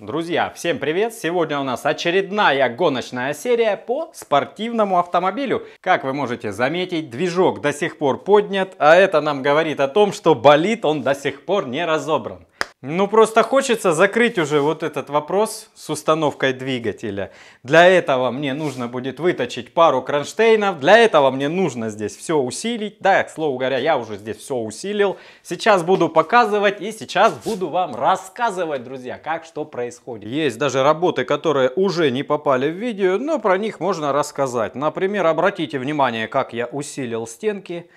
Друзья, всем привет! Сегодня у нас очередная гоночная серия по спортивному автомобилю. Как вы можете заметить, движок до сих пор поднят, а это нам говорит о том, что болит он до сих пор не разобран. Ну, просто хочется закрыть уже вот этот вопрос с установкой двигателя. Для этого мне нужно будет выточить пару кронштейнов, для этого мне нужно здесь все усилить. Да, к слову говоря, я уже здесь все усилил. Сейчас буду показывать и сейчас буду вам рассказывать, друзья, как что происходит. Есть даже работы, которые уже не попали в видео, но про них можно рассказать. Например, обратите внимание, как я усилил стенки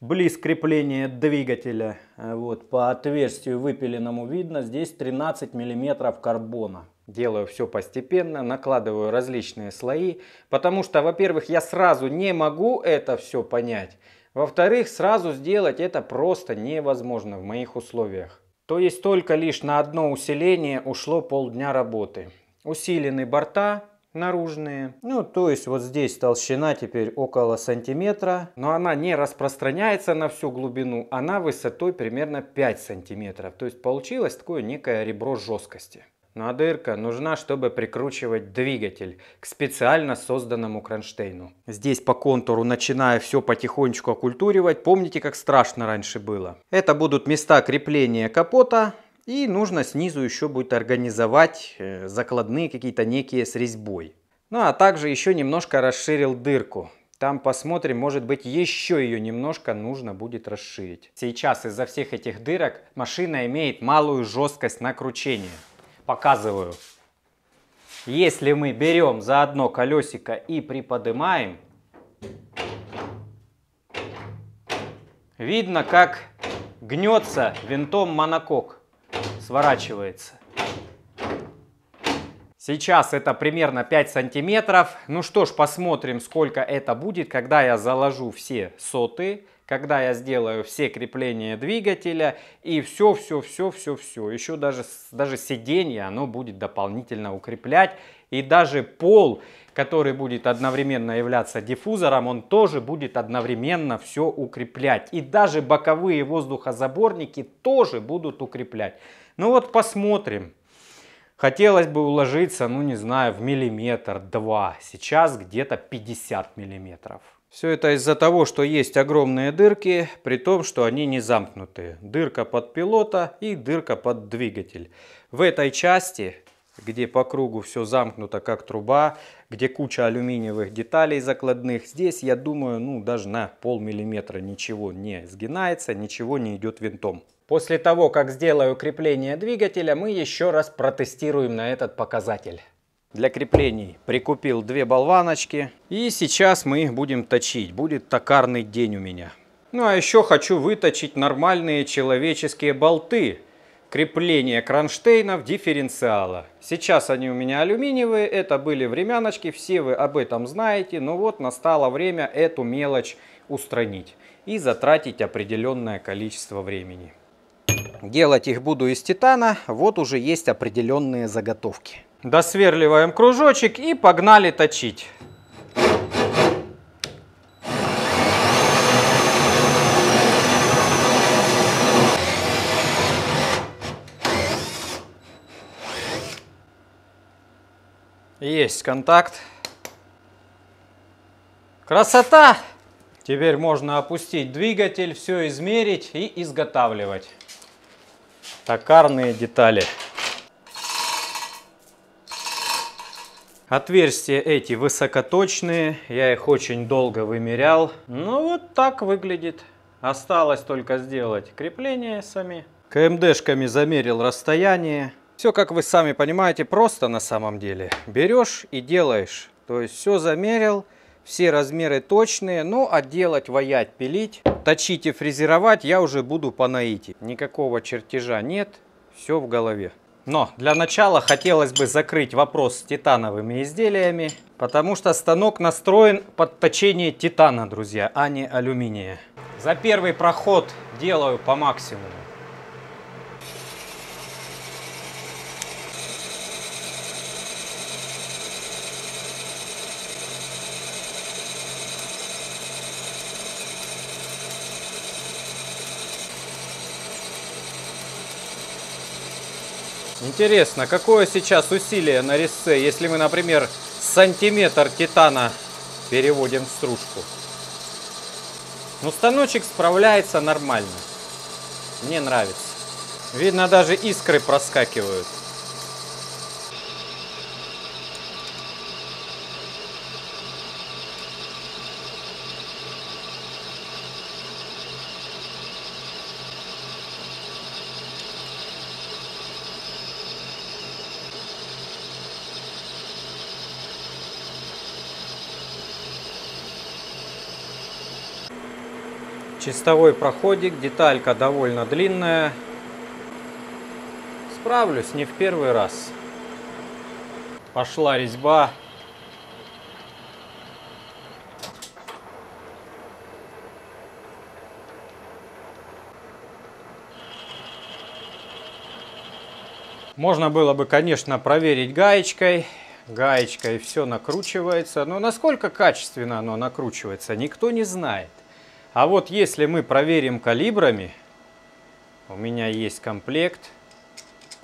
близ крепления двигателя. Э, вот, по отверстию выпиленному видно, здесь 13 мм карбона. Делаю все постепенно, накладываю различные слои, потому что, во-первых, я сразу не могу это все понять. Во-вторых, сразу сделать это просто невозможно в моих условиях. То есть только лишь на одно усиление ушло полдня работы. Усилены борта, наружные. Ну, то есть вот здесь толщина теперь около сантиметра. Но она не распространяется на всю глубину, она высотой примерно 5 сантиметров. То есть получилось такое некое ребро жесткости. Ну а дырка нужна, чтобы прикручивать двигатель к специально созданному кронштейну. Здесь по контуру, начинаю все потихонечку окультуривать, помните, как страшно раньше было. Это будут места крепления капота, и нужно снизу еще будет организовать э, закладные какие-то некие с резьбой. Ну а также еще немножко расширил дырку. Там посмотрим, может быть еще ее немножко нужно будет расширить. Сейчас из-за всех этих дырок машина имеет малую жесткость на Показываю. Если мы берем за одно колесико и приподнимаем, видно как гнется винтом монокок сворачивается. Сейчас это примерно 5 сантиметров. Ну что ж, посмотрим, сколько это будет, когда я заложу все соты когда я сделаю все крепления двигателя и все-все-все-все-все. Еще даже, даже сиденье оно будет дополнительно укреплять. И даже пол, который будет одновременно являться диффузором, он тоже будет одновременно все укреплять. И даже боковые воздухозаборники тоже будут укреплять. Ну вот посмотрим. Хотелось бы уложиться, ну не знаю, в миллиметр-два. Сейчас где-то 50 миллиметров. Все это из-за того, что есть огромные дырки, при том, что они не замкнутые. Дырка под пилота и дырка под двигатель. В этой части, где по кругу все замкнуто как труба, где куча алюминиевых деталей закладных, здесь, я думаю, ну даже на полмиллиметра ничего не сгинается, ничего не идет винтом. После того, как сделаю крепление двигателя, мы еще раз протестируем на этот показатель для креплений прикупил две болваночки. И сейчас мы их будем точить. Будет токарный день у меня. Ну а еще хочу выточить нормальные человеческие болты. Крепление кронштейнов дифференциала. Сейчас они у меня алюминиевые, это были времяночки, все вы об этом знаете, но вот настало время эту мелочь устранить и затратить определенное количество времени. Делать их буду из титана, вот уже есть определенные заготовки. Досверливаем кружочек и погнали точить. Есть контакт. Красота! Теперь можно опустить двигатель, все измерить и изготавливать. Токарные детали. Отверстия эти высокоточные, я их очень долго вымерял. Ну вот так выглядит. Осталось только сделать крепление сами. КМДшками замерил расстояние. Все, как вы сами понимаете, просто на самом деле. Берешь и делаешь. То есть все замерил, все размеры точные, ну а делать, ваять, пилить, точить и фрезеровать я уже буду по наити. Никакого чертежа нет, все в голове. Но для начала хотелось бы закрыть вопрос с титановыми изделиями, потому что станок настроен под точение титана, друзья, а не алюминия. За первый проход делаю по максимуму. Интересно, какое сейчас усилие на резце, если мы, например, сантиметр титана переводим в стружку? Но ну, станочек справляется нормально. Мне нравится. Видно, даже искры проскакивают. Чистовой проходик, деталька довольно длинная. Справлюсь не в первый раз. Пошла резьба. Можно было бы, конечно, проверить гаечкой. Гаечкой все накручивается. Но насколько качественно оно накручивается, никто не знает. А вот если мы проверим калибрами, у меня есть комплект,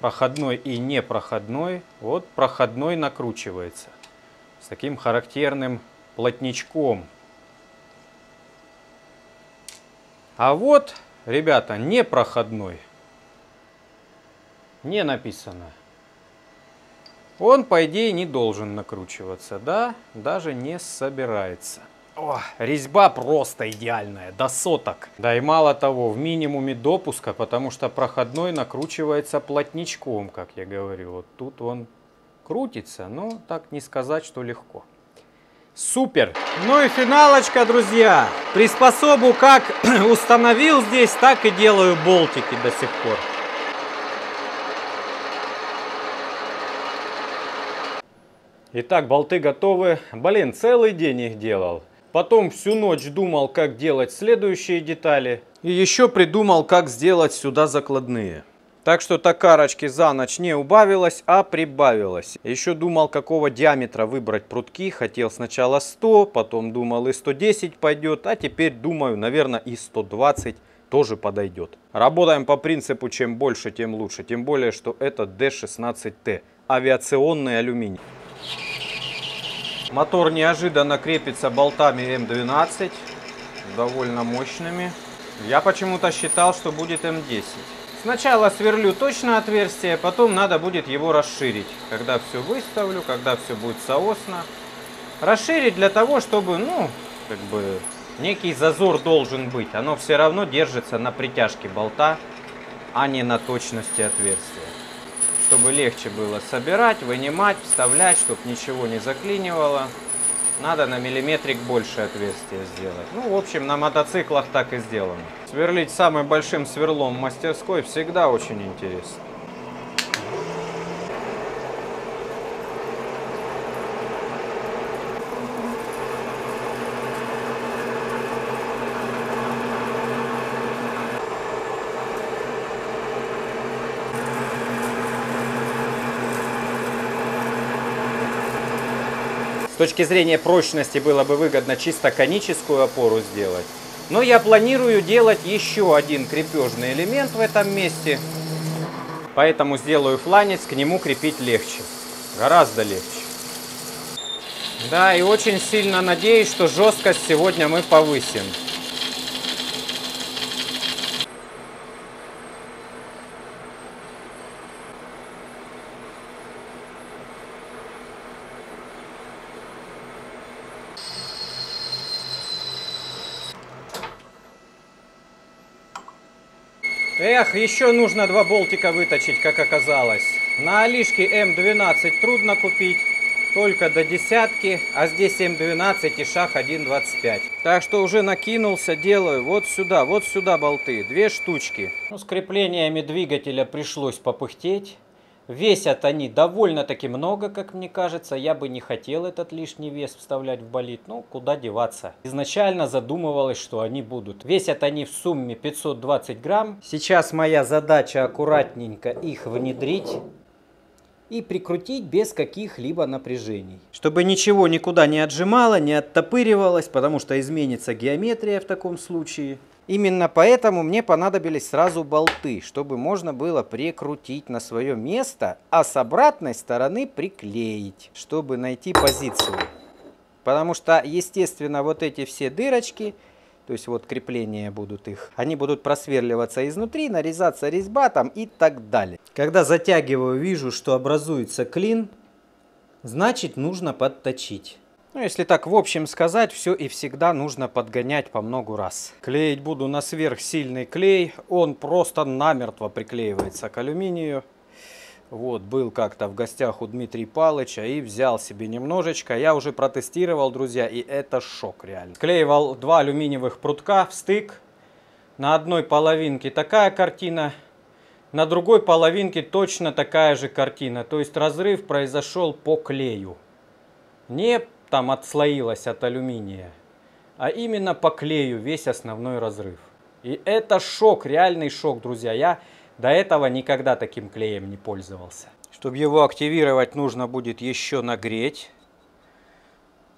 проходной и непроходной. Вот проходной накручивается с таким характерным плотничком. А вот, ребята, непроходной. Не написано. Он, по идее, не должен накручиваться, да? Даже не собирается. О, резьба просто идеальная, до соток. Да и мало того, в минимуме допуска, потому что проходной накручивается плотничком, как я говорю. Вот тут он крутится, но так не сказать, что легко. Супер! Ну и финалочка, друзья. Приспособу как установил здесь, так и делаю болтики до сих пор. Итак, болты готовы. Блин, целый день их делал. Потом всю ночь думал, как делать следующие детали. И еще придумал, как сделать сюда закладные. Так что токарочки за ночь не убавилось, а прибавилось. Еще думал, какого диаметра выбрать прутки. Хотел сначала 100, потом думал и 110 пойдет, а теперь думаю, наверное, и 120 тоже подойдет. Работаем по принципу, чем больше, тем лучше. Тем более, что это D16T, авиационный алюминий. Мотор неожиданно крепится болтами М12, довольно мощными. Я почему-то считал, что будет М10. Сначала сверлю точно отверстие, потом надо будет его расширить. Когда все выставлю, когда все будет соосно. Расширить для того, чтобы, ну, как бы, некий зазор должен быть. Оно все равно держится на притяжке болта, а не на точности отверстия чтобы легче было собирать, вынимать, вставлять, чтобы ничего не заклинивало. Надо на миллиметрик больше отверстия сделать. Ну, в общем, на мотоциклах так и сделано. Сверлить самым большим сверлом в мастерской всегда очень интересно. С точки зрения прочности было бы выгодно чисто коническую опору сделать. Но я планирую делать еще один крепежный элемент в этом месте. Поэтому сделаю фланец, к нему крепить легче. Гораздо легче. Да, и очень сильно надеюсь, что жесткость сегодня мы повысим. Эх, еще нужно два болтика выточить, как оказалось. На Алишке М12 трудно купить, только до десятки, а здесь М12 и шах 1.25. Так что уже накинулся, делаю вот сюда, вот сюда болты, две штучки. Ну, с креплениями двигателя пришлось попыхтеть. Весят они довольно-таки много, как мне кажется. Я бы не хотел этот лишний вес вставлять в болит. Ну, куда деваться. Изначально задумывалось, что они будут. Весят они в сумме 520 грамм. Сейчас моя задача аккуратненько их внедрить и прикрутить без каких-либо напряжений. Чтобы ничего никуда не отжимало, не оттопыривалось, потому что изменится геометрия в таком случае. Именно поэтому мне понадобились сразу болты, чтобы можно было прикрутить на свое место, а с обратной стороны приклеить, чтобы найти позицию. Потому что, естественно, вот эти все дырочки, то есть вот крепления будут их, они будут просверливаться изнутри, нарезаться резьба там и так далее. Когда затягиваю, вижу, что образуется клин, значит нужно подточить. Ну, если так в общем сказать, все и всегда нужно подгонять по многу раз. Клеить буду на сверхсильный клей. Он просто намертво приклеивается к алюминию. Вот, был как-то в гостях у Дмитрия Палыча и взял себе немножечко. Я уже протестировал, друзья, и это шок реально. Склеивал два алюминиевых прутка в стык. На одной половинке такая картина, на другой половинке точно такая же картина. То есть разрыв произошел по клею. Не там отслоилась от алюминия, а именно по клею весь основной разрыв. И это шок, реальный шок, друзья. Я до этого никогда таким клеем не пользовался. Чтобы его активировать, нужно будет еще нагреть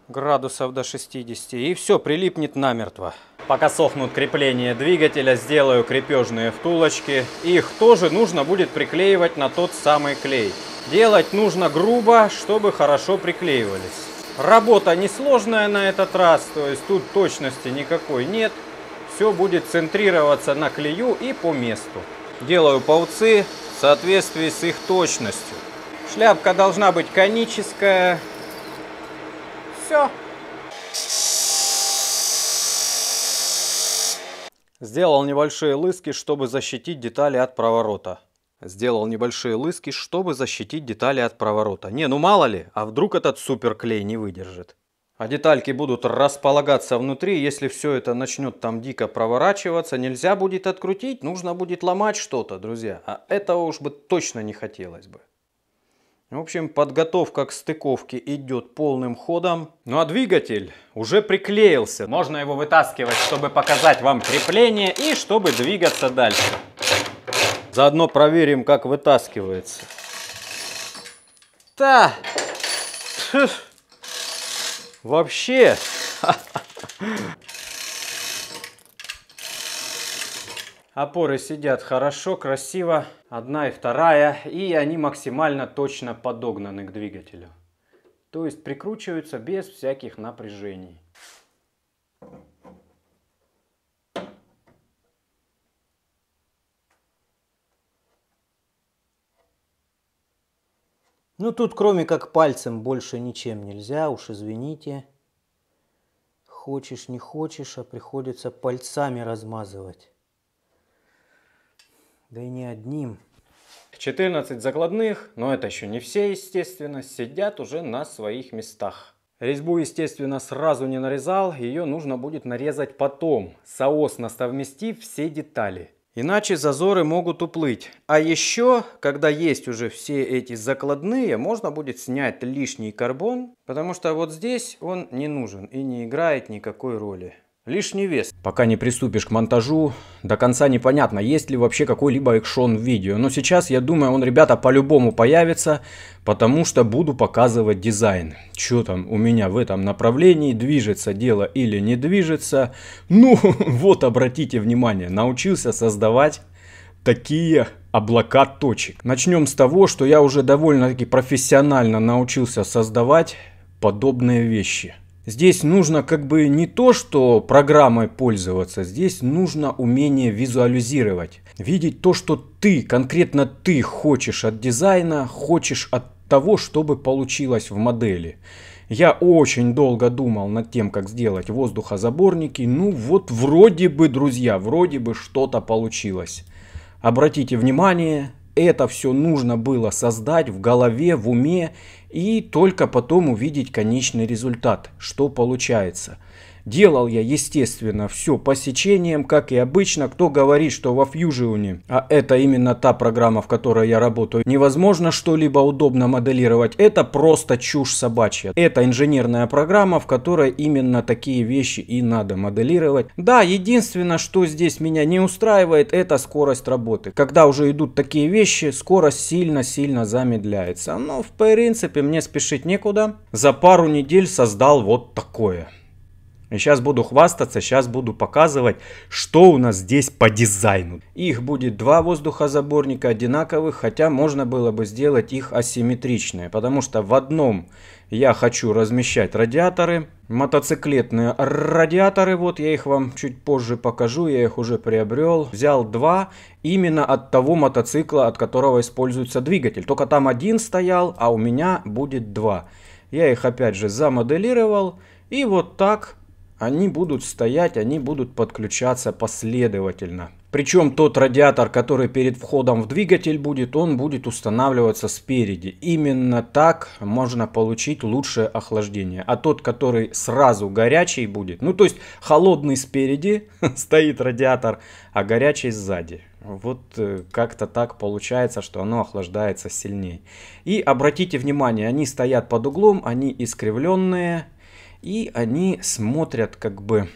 градусов до 60. И все, прилипнет намертво. Пока сохнут крепления двигателя, сделаю крепежные втулочки. Их тоже нужно будет приклеивать на тот самый клей. Делать нужно грубо, чтобы хорошо приклеивались. Работа несложная на этот раз, то есть тут точности никакой нет. Все будет центрироваться на клею и по месту. Делаю пауцы в соответствии с их точностью. Шляпка должна быть коническая. Все. Сделал небольшие лыски, чтобы защитить детали от проворота. Сделал небольшие лыски, чтобы защитить детали от проворота. Не, ну мало ли, а вдруг этот суперклей не выдержит. А детальки будут располагаться внутри, если все это начнет там дико проворачиваться, нельзя будет открутить, нужно будет ломать что-то, друзья. А этого уж бы точно не хотелось бы. В общем, подготовка к стыковке идет полным ходом. Ну а двигатель уже приклеился. Можно его вытаскивать, чтобы показать вам крепление и чтобы двигаться дальше. Заодно проверим, как вытаскивается. Та! Вообще! Опоры сидят хорошо, красиво, одна и вторая, и они максимально точно подогнаны к двигателю. То есть прикручиваются без всяких напряжений. Ну тут кроме как пальцем больше ничем нельзя, уж извините. Хочешь, не хочешь, а приходится пальцами размазывать. Да и не одним. 14 закладных, но это еще не все, естественно, сидят уже на своих местах. Резьбу, естественно, сразу не нарезал, ее нужно будет нарезать потом, соосно совместив все детали. Иначе зазоры могут уплыть. А еще, когда есть уже все эти закладные, можно будет снять лишний карбон, потому что вот здесь он не нужен и не играет никакой роли. Лишний вес. Пока не приступишь к монтажу, до конца непонятно, есть ли вообще какой-либо экшон в видео. Но сейчас, я думаю, он, ребята, по-любому появится, потому что буду показывать дизайн. Что там у меня в этом направлении, движется дело или не движется. Ну, вот, обратите внимание, научился создавать такие облака точек. Начнем с того, что я уже довольно-таки профессионально научился создавать подобные вещи. Здесь нужно как бы не то, что программой пользоваться, здесь нужно умение визуализировать, видеть то, что ты, конкретно ты хочешь от дизайна, хочешь от того, чтобы получилось в модели. Я очень долго думал над тем, как сделать воздухозаборники. Ну вот вроде бы, друзья, вроде бы что-то получилось. Обратите внимание, это все нужно было создать в голове, в уме и только потом увидеть конечный результат, что получается. Делал я, естественно, все по сечениям, как и обычно. Кто говорит, что во Фьюжионе, а это именно та программа, в которой я работаю, невозможно что-либо удобно моделировать. Это просто чушь собачья. Это инженерная программа, в которой именно такие вещи и надо моделировать. Да, единственное, что здесь меня не устраивает, это скорость работы. Когда уже идут такие вещи, скорость сильно-сильно замедляется. Но в принципе мне спешить некуда. За пару недель создал вот такое сейчас буду хвастаться, сейчас буду показывать, что у нас здесь по дизайну. Их будет два воздухозаборника одинаковых, хотя можно было бы сделать их асимметричные, потому что в одном я хочу размещать радиаторы, мотоциклетные радиаторы, вот я их вам чуть позже покажу, я их уже приобрел. Взял два именно от того мотоцикла, от которого используется двигатель, только там один стоял, а у меня будет два. Я их опять же замоделировал и вот так они будут стоять, они будут подключаться последовательно. Причем тот радиатор, который перед входом в двигатель будет, он будет устанавливаться спереди. Именно так можно получить лучшее охлаждение. А тот, который сразу горячий будет, ну то есть холодный спереди стоит радиатор, а горячий сзади. Вот э, как-то так получается, что оно охлаждается сильнее. И обратите внимание, они стоят под углом, они искривленные, и они смотрят как бы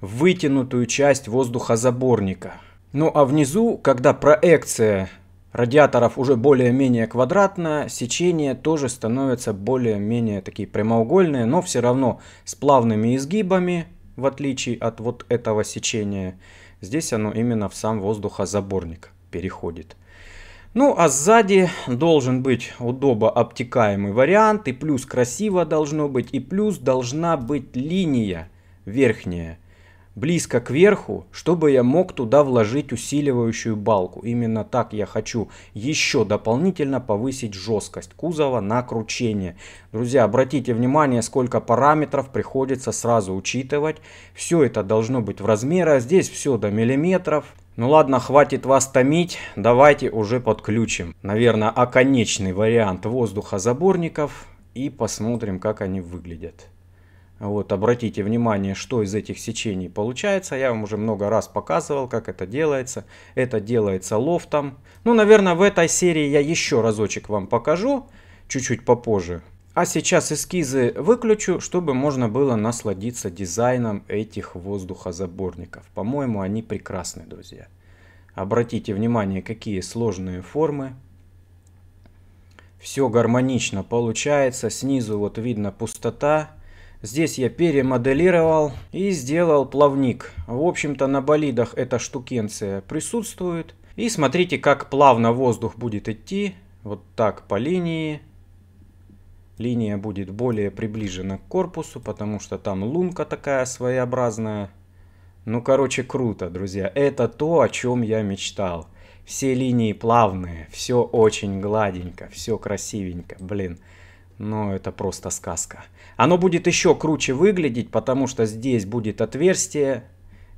вытянутую часть воздухозаборника. Ну а внизу, когда проекция радиаторов уже более-менее квадратная, сечение тоже становится более-менее такие прямоугольные, но все равно с плавными изгибами, в отличие от вот этого сечения. Здесь оно именно в сам воздухозаборник переходит. Ну а сзади должен быть удобо обтекаемый вариант, и плюс красиво должно быть, и плюс должна быть линия верхняя, близко к верху, чтобы я мог туда вложить усиливающую балку. Именно так я хочу еще дополнительно повысить жесткость кузова на кручение. Друзья, обратите внимание, сколько параметров приходится сразу учитывать. Все это должно быть в размерах, здесь все до миллиметров. Ну ладно, хватит вас томить, давайте уже подключим, наверное, оконечный вариант воздухозаборников и посмотрим, как они выглядят. Вот, обратите внимание, что из этих сечений получается. Я вам уже много раз показывал, как это делается. Это делается лофтом. Ну, наверное, в этой серии я еще разочек вам покажу, чуть-чуть попозже. А сейчас эскизы выключу, чтобы можно было насладиться дизайном этих воздухозаборников. По-моему, они прекрасны, друзья. Обратите внимание, какие сложные формы. Все гармонично получается. Снизу вот видно пустота. Здесь я перемоделировал и сделал плавник. В общем-то на болидах эта штукенция присутствует. И смотрите, как плавно воздух будет идти. Вот так по линии. Линия будет более приближена к корпусу, потому что там лунка такая своеобразная. Ну, короче, круто, друзья. Это то, о чем я мечтал. Все линии плавные, все очень гладенько, все красивенько, блин. Но это просто сказка. Оно будет еще круче выглядеть, потому что здесь будет отверстие.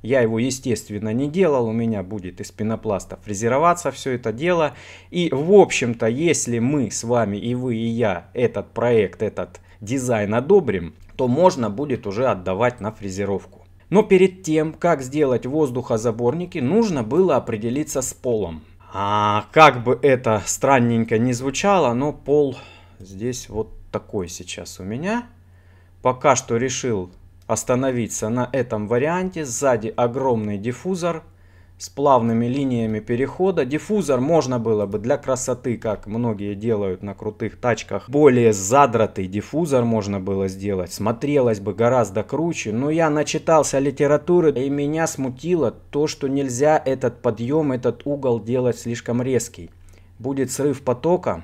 Я его, естественно, не делал. У меня будет из пенопласта фрезероваться все это дело. И, в общем-то, если мы с вами, и вы, и я, этот проект, этот дизайн одобрим, то можно будет уже отдавать на фрезеровку. Но перед тем, как сделать воздухозаборники, нужно было определиться с полом. А как бы это странненько не звучало, но пол здесь вот такой сейчас у меня. Пока что решил остановиться на этом варианте. Сзади огромный диффузор с плавными линиями перехода. Диффузор можно было бы для красоты, как многие делают на крутых тачках, более задратый диффузор можно было сделать. Смотрелось бы гораздо круче, но я начитался литературы и меня смутило то, что нельзя этот подъем, этот угол делать слишком резкий. Будет срыв потока,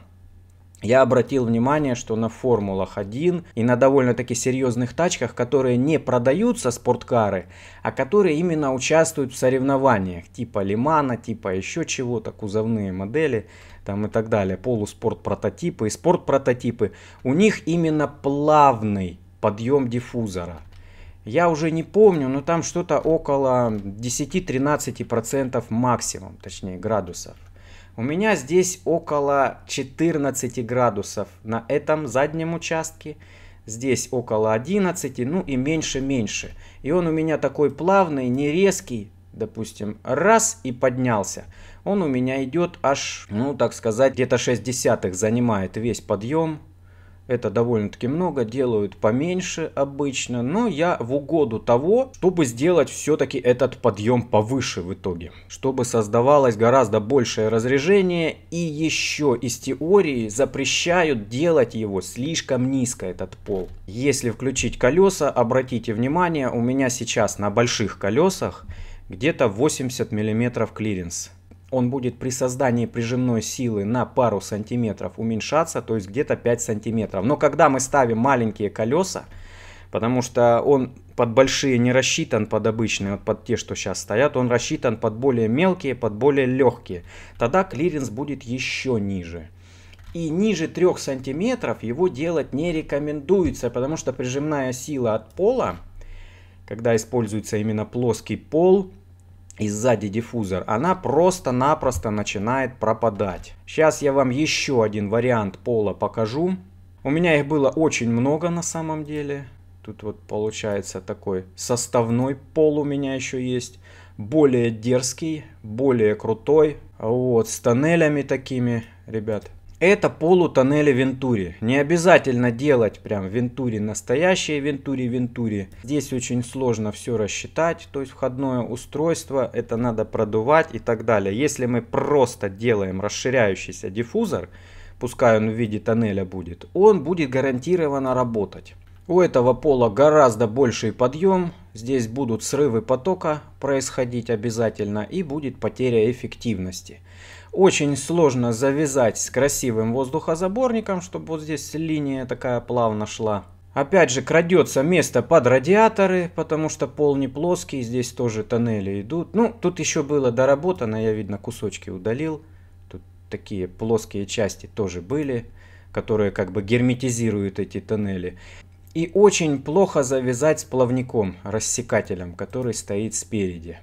я обратил внимание, что на Формулах 1 и на довольно-таки серьезных тачках, которые не продаются спорткары, а которые именно участвуют в соревнованиях, типа Лимана, типа еще чего-то, кузовные модели там и так далее, полуспорт-прототипы и спорт-прототипы, у них именно плавный подъем диффузора. Я уже не помню, но там что-то около 10-13% максимум, точнее градусов. У меня здесь около 14 градусов на этом заднем участке. Здесь около 11, ну и меньше-меньше. И он у меня такой плавный, не резкий, допустим, раз и поднялся. Он у меня идет аж, ну так сказать, где-то 6 десятых занимает весь подъем это довольно-таки много, делают поменьше обычно, но я в угоду того, чтобы сделать все-таки этот подъем повыше в итоге, чтобы создавалось гораздо большее разрежение и еще из теории запрещают делать его слишком низко этот пол. Если включить колеса, обратите внимание, у меня сейчас на больших колесах где-то 80 мм клиренс он будет при создании прижимной силы на пару сантиметров уменьшаться, то есть где-то 5 сантиметров. Но когда мы ставим маленькие колеса, потому что он под большие не рассчитан под обычные, вот под те, что сейчас стоят, он рассчитан под более мелкие, под более легкие. Тогда клиренс будет еще ниже. И ниже 3 сантиметров его делать не рекомендуется, потому что прижимная сила от пола, когда используется именно плоский пол, и сзади диффузор, она просто-напросто начинает пропадать. Сейчас я вам еще один вариант пола покажу. У меня их было очень много на самом деле. Тут вот получается такой составной пол у меня еще есть. Более дерзкий, более крутой. Вот, с тоннелями такими, ребят. Это полутоннели Вентури. Не обязательно делать прям Вентури настоящие Вентури Вентури. Здесь очень сложно все рассчитать, то есть входное устройство, это надо продувать и так далее. Если мы просто делаем расширяющийся диффузор, пускай он в виде тоннеля будет, он будет гарантированно работать. У этого пола гораздо больший подъем, здесь будут срывы потока происходить обязательно и будет потеря эффективности. Очень сложно завязать с красивым воздухозаборником, чтобы вот здесь линия такая плавно шла. Опять же, крадется место под радиаторы, потому что пол не плоский, здесь тоже тоннели идут. Ну, тут еще было доработано, я, видно, кусочки удалил. Тут такие плоские части тоже были, которые как бы герметизируют эти тоннели. И очень плохо завязать с плавником, рассекателем, который стоит спереди.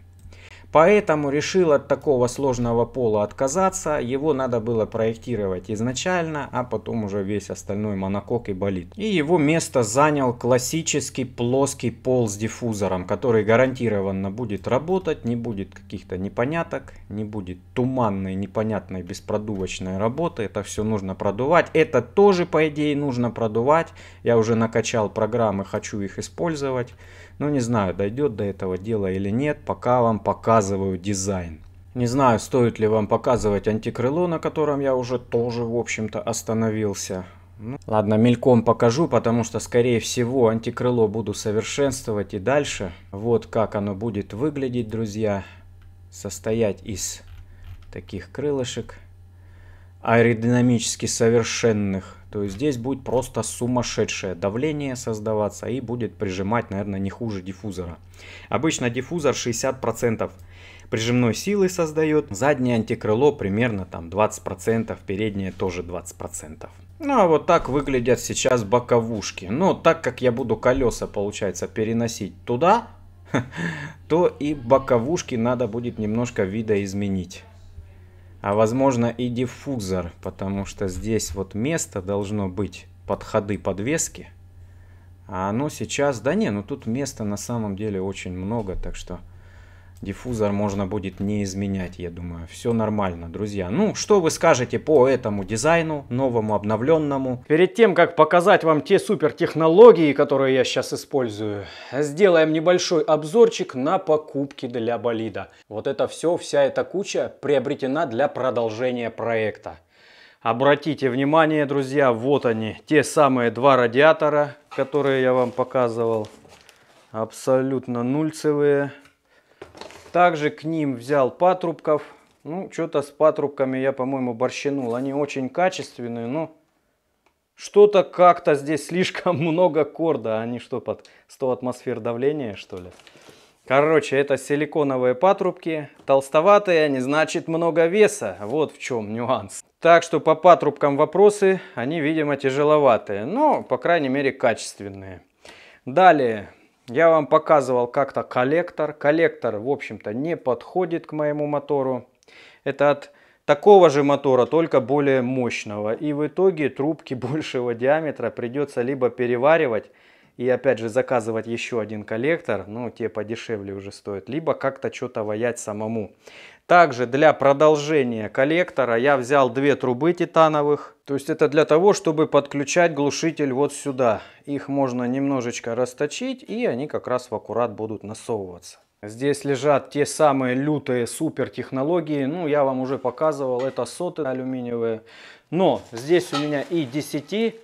Поэтому решил от такого сложного пола отказаться, его надо было проектировать изначально, а потом уже весь остальной монокок и болит. И его место занял классический плоский пол с диффузором, который гарантированно будет работать, не будет каких-то непоняток, не будет туманной, непонятной, беспродувочной работы, это все нужно продувать. Это тоже, по идее, нужно продувать, я уже накачал программы, хочу их использовать. Ну не знаю, дойдет до этого дела или нет, пока вам показываю дизайн. Не знаю, стоит ли вам показывать антикрыло, на котором я уже тоже, в общем-то, остановился. Ну, ладно, мельком покажу, потому что, скорее всего, антикрыло буду совершенствовать и дальше. Вот как оно будет выглядеть, друзья. Состоять из таких крылышек аэродинамически совершенных то есть здесь будет просто сумасшедшее давление создаваться и будет прижимать, наверное, не хуже диффузора. Обычно диффузор 60% прижимной силы создает, заднее антикрыло примерно там 20%, переднее тоже 20%. Ну а вот так выглядят сейчас боковушки. Но так как я буду колеса, получается, переносить туда, то и боковушки надо будет немножко видоизменить а возможно и диффузор, потому что здесь вот место должно быть под ходы подвески, а оно сейчас, да не, ну тут места на самом деле очень много, так что Диффузор можно будет не изменять, я думаю. Все нормально, друзья. Ну, что вы скажете по этому дизайну, новому, обновленному? Перед тем, как показать вам те супертехнологии, которые я сейчас использую, сделаем небольшой обзорчик на покупки для болида. Вот это все, вся эта куча приобретена для продолжения проекта. Обратите внимание, друзья, вот они, те самые два радиатора, которые я вам показывал. Абсолютно нульцевые. Также к ним взял патрубков. Ну, что-то с патрубками я, по-моему, борщинул. Они очень качественные, но что-то как-то здесь слишком много корда. Они что, под 100 атмосфер давления, что ли? Короче, это силиконовые патрубки. Толстоватые они, значит, много веса. Вот в чем нюанс. Так что по патрубкам вопросы, они, видимо, тяжеловатые. Но, по крайней мере, качественные. Далее, я вам показывал как-то коллектор. Коллектор, в общем-то, не подходит к моему мотору. Это от такого же мотора, только более мощного. И в итоге трубки большего диаметра придется либо переваривать, и опять же заказывать еще один коллектор, ну те подешевле уже стоят, либо как-то что-то ваять самому. Также для продолжения коллектора я взял две трубы титановых. То есть это для того, чтобы подключать глушитель вот сюда. Их можно немножечко расточить и они как раз в аккурат будут насовываться. Здесь лежат те самые лютые супер технологии. Ну, я вам уже показывал, это соты алюминиевые. Но здесь у меня и 10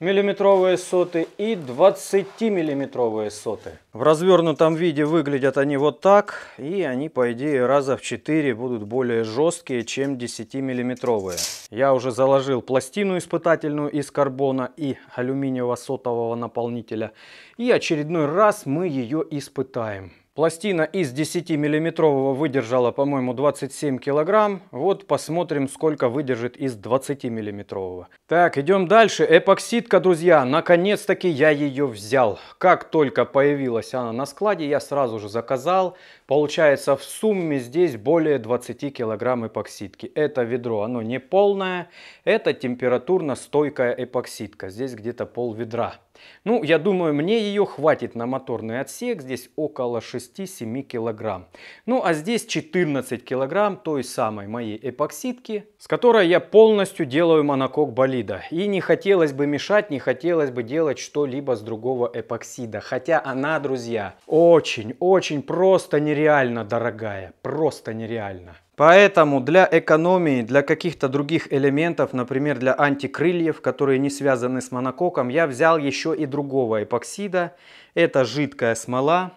миллиметровые соты и 20 миллиметровые соты. В развернутом виде выглядят они вот так, и они по идее раза в 4 будут более жесткие, чем 10 миллиметровые. Я уже заложил пластину испытательную из карбона и алюминиево-сотового наполнителя, и очередной раз мы ее испытаем. Пластина из 10-миллиметрового выдержала, по-моему, 27 килограмм. Вот посмотрим, сколько выдержит из 20-миллиметрового. Так, идем дальше. Эпоксидка, друзья. Наконец-таки я ее взял. Как только появилась она на складе, я сразу же заказал. Получается, в сумме здесь более 20 килограмм эпоксидки. Это ведро, оно не полное. Это температурно стойкая эпоксидка. Здесь где-то пол ведра. Ну, я думаю, мне ее хватит на моторный отсек, здесь около 6-7 килограмм. Ну, а здесь 14 килограмм той самой моей эпоксидки, с которой я полностью делаю монокок болида. И не хотелось бы мешать, не хотелось бы делать что-либо с другого эпоксида. Хотя она, друзья, очень-очень просто нереально дорогая, просто нереально. Поэтому для экономии, для каких-то других элементов, например, для антикрыльев, которые не связаны с монококом, я взял еще и другого эпоксида. Это жидкая смола.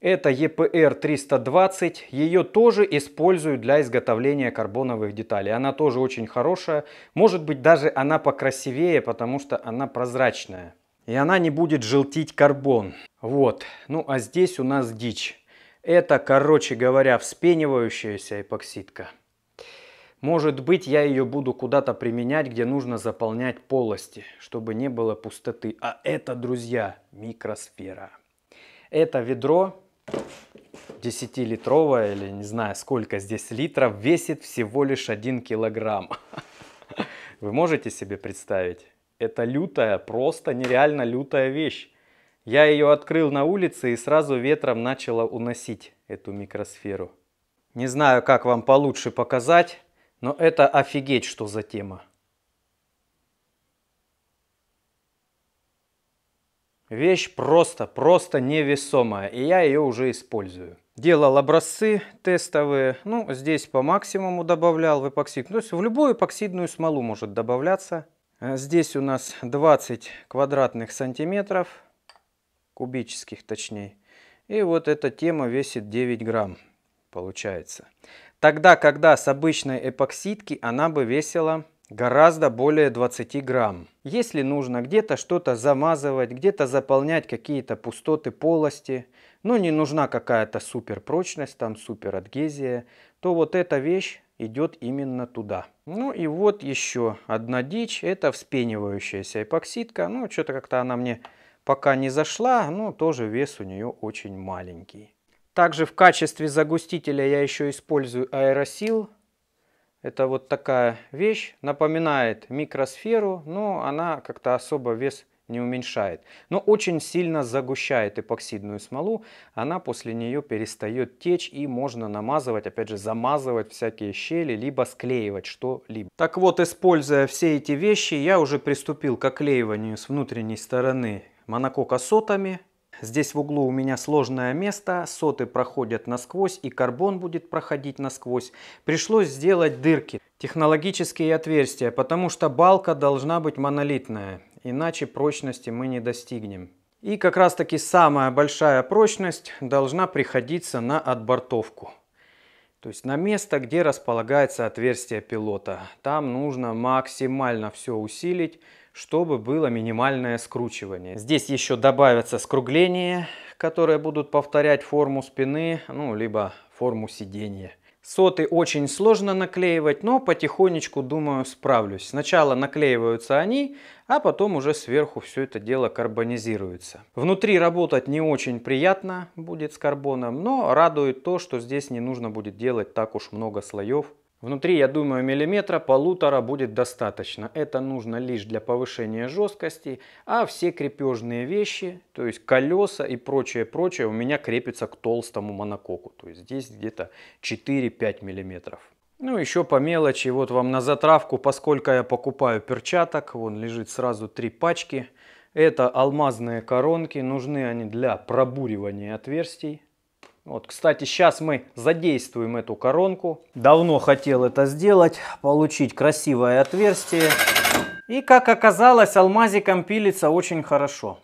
Это EPR320, ее тоже используют для изготовления карбоновых деталей. Она тоже очень хорошая, может быть даже она покрасивее, потому что она прозрачная. И она не будет желтить карбон. Вот, ну а здесь у нас дичь. Это, короче говоря, вспенивающаяся эпоксидка. Может быть, я ее буду куда-то применять, где нужно заполнять полости, чтобы не было пустоты. А это, друзья, микросфера. Это ведро 10-литровое или не знаю сколько здесь литров весит всего лишь 1 килограмм. Вы можете себе представить? Это лютая, просто нереально лютая вещь. Я ее открыл на улице и сразу ветром начала уносить эту микросферу. Не знаю, как вам получше показать, но это офигеть, что за тема. Вещь просто, просто невесомая, и я ее уже использую. Делал образцы тестовые, ну, здесь по максимуму добавлял в эпоксид. То есть в любую эпоксидную смолу может добавляться. Здесь у нас 20 квадратных сантиметров кубических точнее. И вот эта тема весит 9 грамм, получается. Тогда, когда с обычной эпоксидки она бы весила гораздо более 20 грамм. Если нужно где-то что-то замазывать, где-то заполнять какие-то пустоты, полости, но не нужна какая-то супер прочность, там супер адгезия, то вот эта вещь идет именно туда. Ну и вот еще одна дичь, это вспенивающаяся эпоксидка. Ну, что-то как-то она мне пока не зашла, но тоже вес у нее очень маленький. Также в качестве загустителя я еще использую аэросил. Это вот такая вещь, напоминает микросферу, но она как-то особо вес не уменьшает. Но очень сильно загущает эпоксидную смолу, она после нее перестает течь и можно намазывать, опять же замазывать всякие щели, либо склеивать что-либо. Так вот, используя все эти вещи, я уже приступил к оклеиванию с внутренней стороны монокока сотами. Здесь в углу у меня сложное место, соты проходят насквозь и карбон будет проходить насквозь. Пришлось сделать дырки, технологические отверстия, потому что балка должна быть монолитная, иначе прочности мы не достигнем. И как раз таки самая большая прочность должна приходиться на отбортовку. То есть на место, где располагается отверстие пилота. Там нужно максимально все усилить, чтобы было минимальное скручивание. Здесь еще добавятся скругления, которые будут повторять форму спины, ну, либо форму сидения. Соты очень сложно наклеивать, но потихонечку, думаю, справлюсь. Сначала наклеиваются они, а потом уже сверху все это дело карбонизируется. Внутри работать не очень приятно будет с карбоном, но радует то, что здесь не нужно будет делать так уж много слоев Внутри, я думаю, миллиметра полутора будет достаточно. Это нужно лишь для повышения жесткости, а все крепежные вещи, то есть колеса и прочее-прочее, у меня крепится к толстому монококу. То есть здесь где-то 4-5 миллиметров. Ну, еще по мелочи, вот вам на затравку, поскольку я покупаю перчаток, вон лежит сразу три пачки. Это алмазные коронки, нужны они для пробуривания отверстий. Вот, кстати, сейчас мы задействуем эту коронку. Давно хотел это сделать, получить красивое отверстие. И, как оказалось, алмазиком пилится очень хорошо.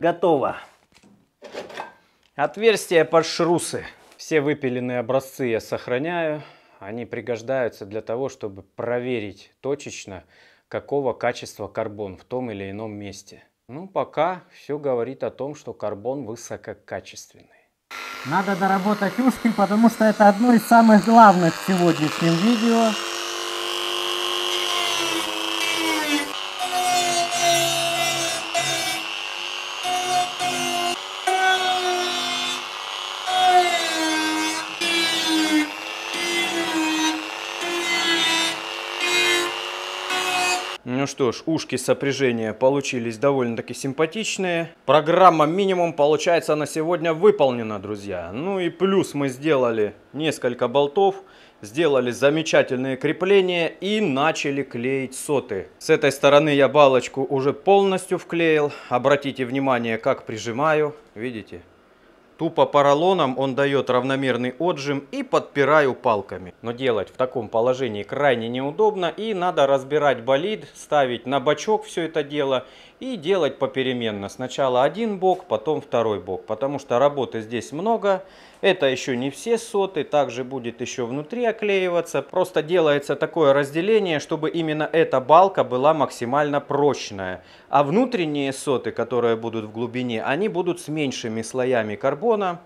Готово. Отверстия под шрусы. Все выпиленные образцы я сохраняю. Они пригождаются для того, чтобы проверить точечно, какого качества карбон в том или ином месте. Ну, пока все говорит о том, что карбон высококачественный. Надо доработать узкий, потому что это одно из самых главных в сегодняшнем видео. что ж, ушки сопряжения получились довольно-таки симпатичные. Программа минимум, получается, на сегодня выполнена, друзья. Ну и плюс мы сделали несколько болтов сделали замечательные крепления и начали клеить соты. С этой стороны я балочку уже полностью вклеил. Обратите внимание, как прижимаю. Видите? Тупо поролоном он дает равномерный отжим и подпираю палками. Но делать в таком положении крайне неудобно и надо разбирать болид, ставить на бачок все это дело и делать попеременно. Сначала один бок, потом второй бок, потому что работы здесь Много. Это еще не все соты, также будет еще внутри оклеиваться. Просто делается такое разделение, чтобы именно эта балка была максимально прочная. А внутренние соты, которые будут в глубине, они будут с меньшими слоями карбона.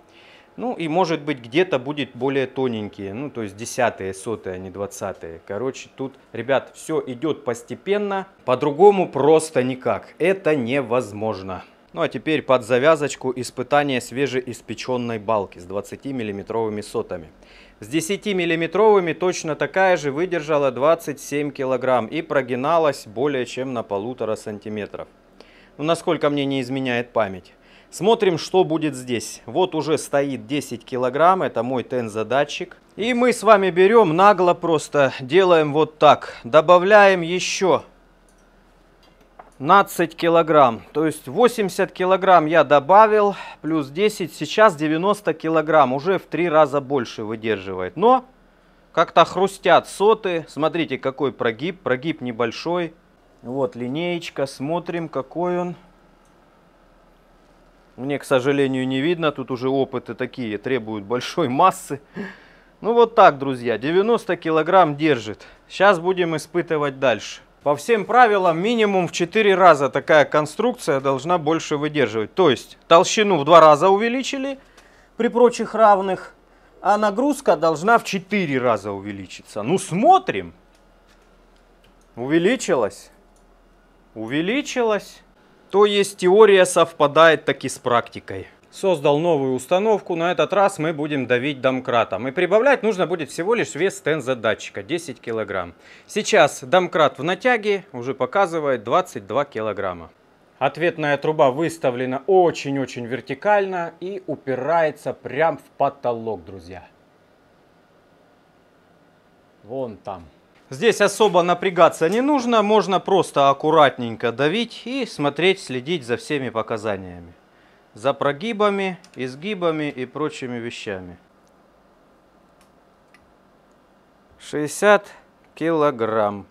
Ну и может быть где-то будет более тоненькие, ну то есть десятые, соты, а не двадцатые. Короче, тут, ребят, все идет постепенно. По-другому просто никак. Это невозможно. Ну а теперь под завязочку испытание свежеиспеченной балки с 20 миллиметровыми сотами. С 10 миллиметровыми точно такая же выдержала 27 килограмм и прогиналась более чем на полутора сантиметров. Ну, насколько мне не изменяет память. Смотрим, что будет здесь. Вот уже стоит 10 килограмм, это мой тензодатчик. И мы с вами берем нагло просто, делаем вот так. Добавляем еще 15 килограмм. То есть 80 килограмм я добавил, плюс 10, сейчас 90 килограмм, уже в три раза больше выдерживает. Но как-то хрустят соты, смотрите какой прогиб, прогиб небольшой. Вот линеечка, смотрим какой он. Мне, к сожалению, не видно, тут уже опыты такие, требуют большой массы. Ну вот так, друзья, 90 килограмм держит. Сейчас будем испытывать дальше. По всем правилам минимум в 4 раза такая конструкция должна больше выдерживать. То есть толщину в 2 раза увеличили при прочих равных, а нагрузка должна в 4 раза увеличиться. Ну смотрим. Увеличилась. Увеличилась. То есть теория совпадает таки с практикой создал новую установку. На этот раз мы будем давить домкратом. И прибавлять нужно будет всего лишь вес стензодатчика 10 килограмм. Сейчас домкрат в натяге уже показывает 22 килограмма. Ответная труба выставлена очень-очень вертикально и упирается прям в потолок, друзья. Вон там. Здесь особо напрягаться не нужно, можно просто аккуратненько давить и смотреть, следить за всеми показаниями за прогибами, изгибами и прочими вещами. 60 килограмм.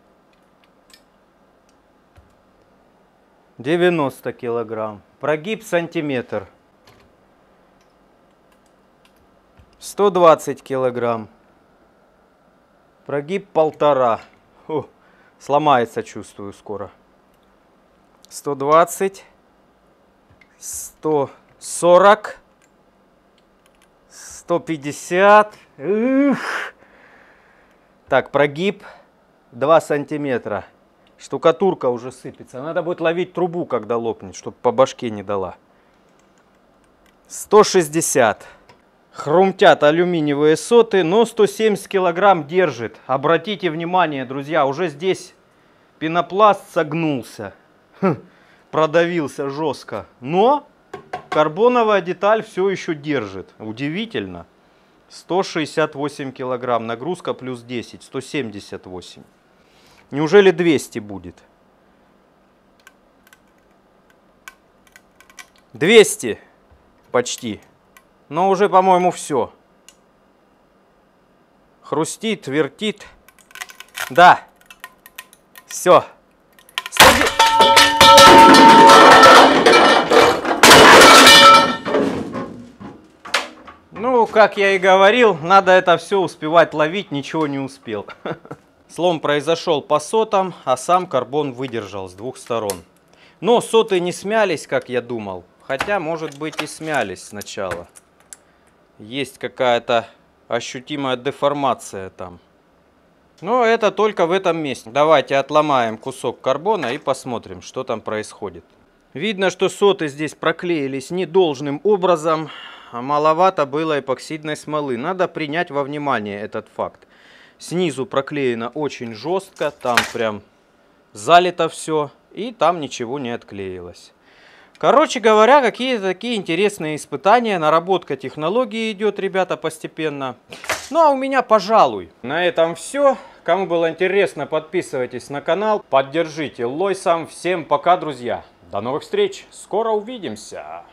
90 килограмм. Прогиб сантиметр. 120 килограмм. Прогиб полтора. О, сломается, чувствую, скоро. 120 140, 150. Эх. Так, прогиб 2 сантиметра. Штукатурка уже сыпется. Надо будет ловить трубу, когда лопнет, чтобы по башке не дала. 160. Хрумтят алюминиевые соты, но 170 килограмм держит. Обратите внимание, друзья, уже здесь пенопласт согнулся. Хм продавился жестко, но карбоновая деталь все еще держит. Удивительно. 168 килограмм, нагрузка плюс 10, 178. Неужели 200 будет? 200 почти. Но уже, по-моему, все. Хрустит, вертит. Да. Все. Ну, как я и говорил, надо это все успевать ловить, ничего не успел. Слом произошел по сотам, а сам карбон выдержал с двух сторон. Но соты не смялись, как я думал. Хотя, может быть, и смялись сначала. Есть какая-то ощутимая деформация там. Но это только в этом месте. Давайте отломаем кусок карбона и посмотрим, что там происходит. Видно, что соты здесь проклеились недолжным образом. Маловато было эпоксидной смолы. Надо принять во внимание этот факт. Снизу проклеено очень жестко, там прям залито все, и там ничего не отклеилось. Короче говоря, какие-то такие интересные испытания, наработка технологии идет, ребята, постепенно. Ну а у меня, пожалуй, на этом все. Кому было интересно, подписывайтесь на канал, поддержите Лойсом. Всем пока, друзья. До новых встреч. Скоро увидимся.